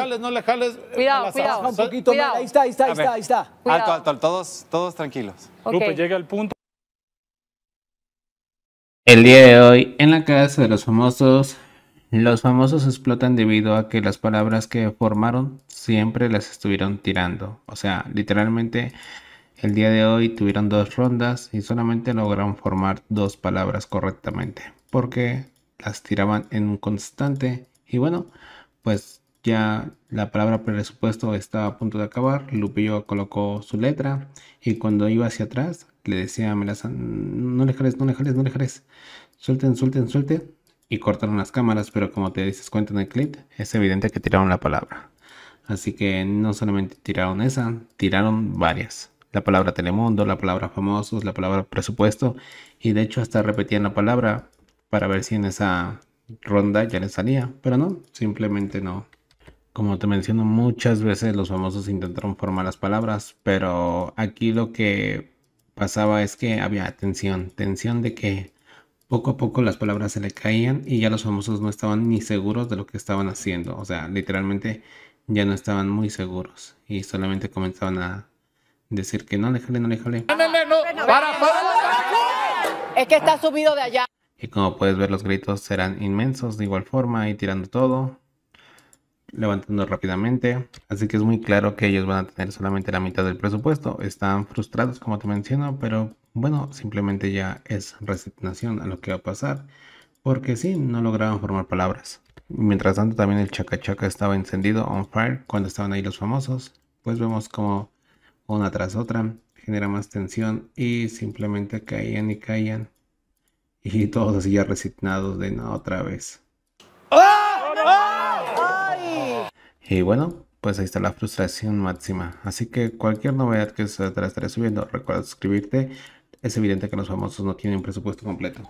Jales, no le jales. Eh, cuidado, cuidado. Un poquito Ahí está, ahí está, ahí está, Alto, alto, todos, todos tranquilos. llega el punto. El día de hoy, en la casa de los famosos, los famosos explotan debido a que las palabras que formaron siempre las estuvieron tirando. O sea, literalmente, el día de hoy tuvieron dos rondas y solamente lograron formar dos palabras correctamente. Porque las tiraban en un constante. Y bueno, pues ya la palabra presupuesto estaba a punto de acabar, Lupillo colocó su letra y cuando iba hacia atrás le decía, a Melaza, no le jales, no le jales, no le jales, suelten, suelten, suelten y cortaron las cámaras, pero como te dices cuenta en el clip, es evidente que tiraron la palabra. Así que no solamente tiraron esa, tiraron varias. La palabra Telemundo, la palabra famosos, la palabra presupuesto y de hecho hasta repetían la palabra para ver si en esa ronda ya les salía, pero no, simplemente no. Como te menciono, muchas veces los famosos intentaron formar las palabras, pero aquí lo que pasaba es que había tensión, tensión de que poco a poco las palabras se le caían y ya los famosos no estaban ni seguros de lo que estaban haciendo, o sea, literalmente ya no estaban muy seguros y solamente comenzaban a decir que no déjale, no déjale. para, para. Es que está subido de allá. Y como puedes ver, los gritos eran inmensos de igual forma y tirando todo levantando rápidamente, así que es muy claro que ellos van a tener solamente la mitad del presupuesto. Están frustrados, como te menciono, pero bueno, simplemente ya es resignación a lo que va a pasar, porque sí, no lograban formar palabras. Mientras tanto, también el chacachaca estaba encendido, on fire, cuando estaban ahí los famosos. Pues vemos como una tras otra genera más tensión y simplemente caían y caían. Y todos así ya resignados de una otra vez. ¡Ah! Y bueno, pues ahí está la frustración máxima. Así que cualquier novedad que se te la estaré subiendo, recuerda suscribirte. Es evidente que los famosos no tienen presupuesto completo.